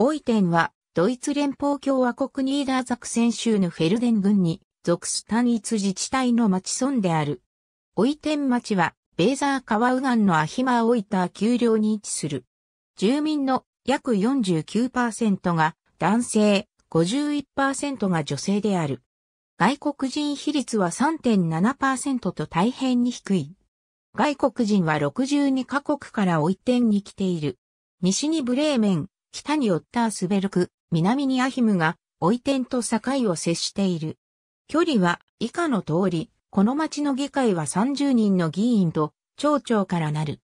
オイテンは、ドイツ連邦共和国ニーダーザクセン州のフェルデン郡に属す単一自治体の町村である。オイテン町は、ベーザー川右岸のアヒマーオイター丘陵に位置する。住民の約49%が男性、51%が女性である。外国人比率は3.7%と大変に低い。外国人は62カ国からオイテンに来ている。西にブレーメン、北にオッタースベルク、南にアヒムが、オイテンと境を接している。距離は以下の通り、この町の議会は30人の議員と町長からなる。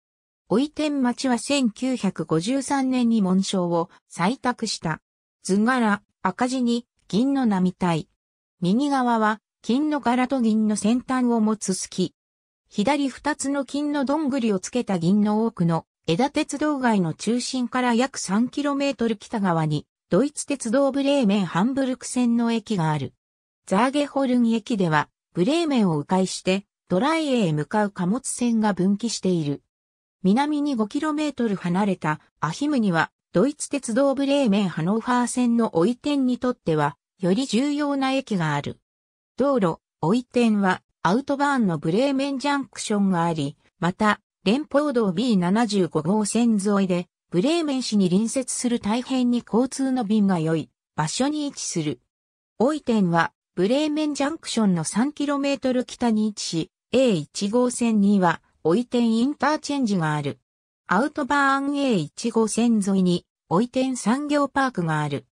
オイテン町は1953年に紋章を採択した。図柄、赤字に銀の並体。右側は金の柄と銀の先端を持つ隙。左二つの金のどんぐりをつけた銀の多くの枝鉄道街の中心から約 3km 北側に、ドイツ鉄道ブレーメン・ハンブルク線の駅がある。ザーゲホルン駅では、ブレーメンを迂回して、ドライエへ向かう貨物船が分岐している。南に 5km 離れたアヒムには、ドイツ鉄道ブレーメン・ハノーファー線の追い点にとっては、より重要な駅がある。道路、追い点は、アウトバーンのブレーメンジャンクションがあり、また、連邦道 B75 号線沿いで、ブレーメン市に隣接する大変に交通の便が良い場所に位置する。オイテンは、ブレーメンジャンクションの 3km 北に位置し、A1 号線には、オイテンインターチェンジがある。アウトバーン A1 号線沿いに、オイテン産業パークがある。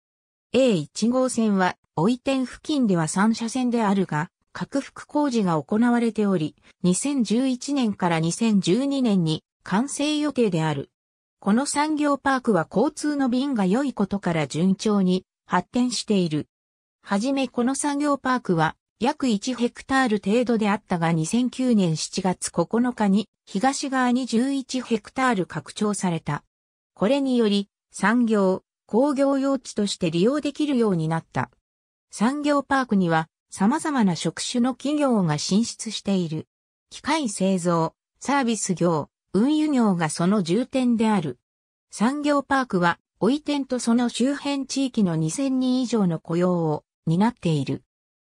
A1 号線は、オイテン付近では3車線であるが、拡幅工事が行われており、2011年から2012年に完成予定である。この産業パークは交通の便が良いことから順調に発展している。はじめこの産業パークは約1ヘクタール程度であったが2009年7月9日に東側に11ヘクタール拡張された。これにより産業、工業用地として利用できるようになった。産業パークには様々な職種の企業が進出している。機械製造、サービス業、運輸業がその重点である。産業パークは、おてんとその周辺地域の2000人以上の雇用を担っている。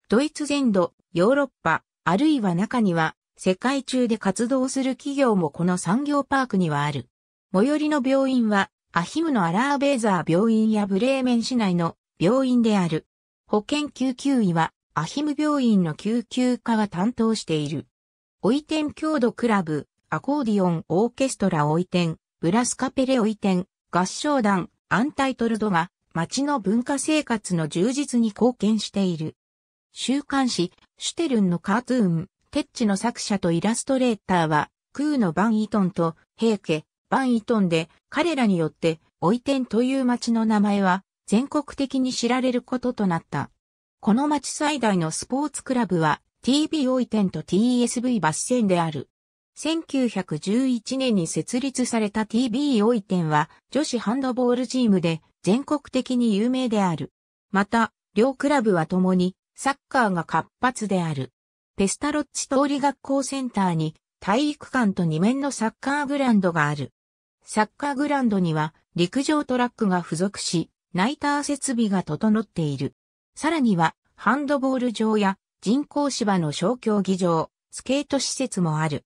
ドイツ全土、ヨーロッパ、あるいは中には、世界中で活動する企業もこの産業パークにはある。最寄りの病院は、アヒムのアラーベーザー病院やブレーメン市内の病院である。保健救急医は、アヒム病院の救急科が担当している。オイテン郷土クラブ、アコーディオンオーケストラオイテン、ブラスカペレオイテン、合唱団、アンタイトルドが、町の文化生活の充実に貢献している。週刊誌、シュテルンのカートゥーン、テッチの作者とイラストレーターは、クーのバンイトンと、平家、バンイトンで、彼らによって、オイテンという町の名前は、全国的に知られることとなった。この町最大のスポーツクラブは TB 大店と TSV バス線である。1911年に設立された TB 大店は女子ハンドボールチームで全国的に有名である。また、両クラブは共にサッカーが活発である。ペスタロッチ通り学校センターに体育館と2面のサッカーグランドがある。サッカーグランドには陸上トラックが付属し、ナイター設備が整っている。さらには、ハンドボール場や人工芝の小競技場、スケート施設もある。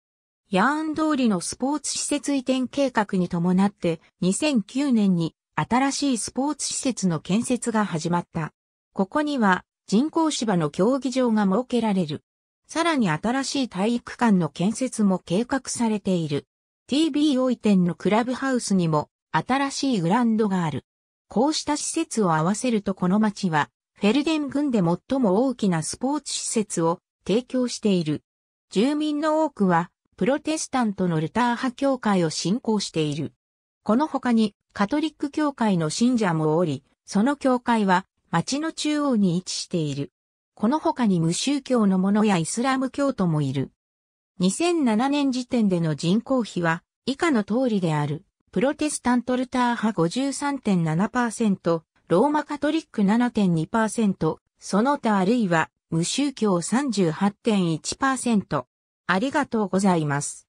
ヤーン通りのスポーツ施設移転計画に伴って2009年に新しいスポーツ施設の建設が始まった。ここには人工芝の競技場が設けられる。さらに新しい体育館の建設も計画されている。TB 移店のクラブハウスにも新しいグランドがある。こうした施設を合わせるとこの町はフェルデン郡で最も大きなスポーツ施設を提供している。住民の多くは、プロテスタントのルター派教会を信仰している。この他に、カトリック教会の信者もおり、その教会は、町の中央に位置している。この他に無宗教の者やイスラム教徒もいる。2007年時点での人口比は、以下の通りである。プロテスタントルター派53.7%、ローマカトリック7.2%、その他あるいは無宗教38.1%。ありがとうございます。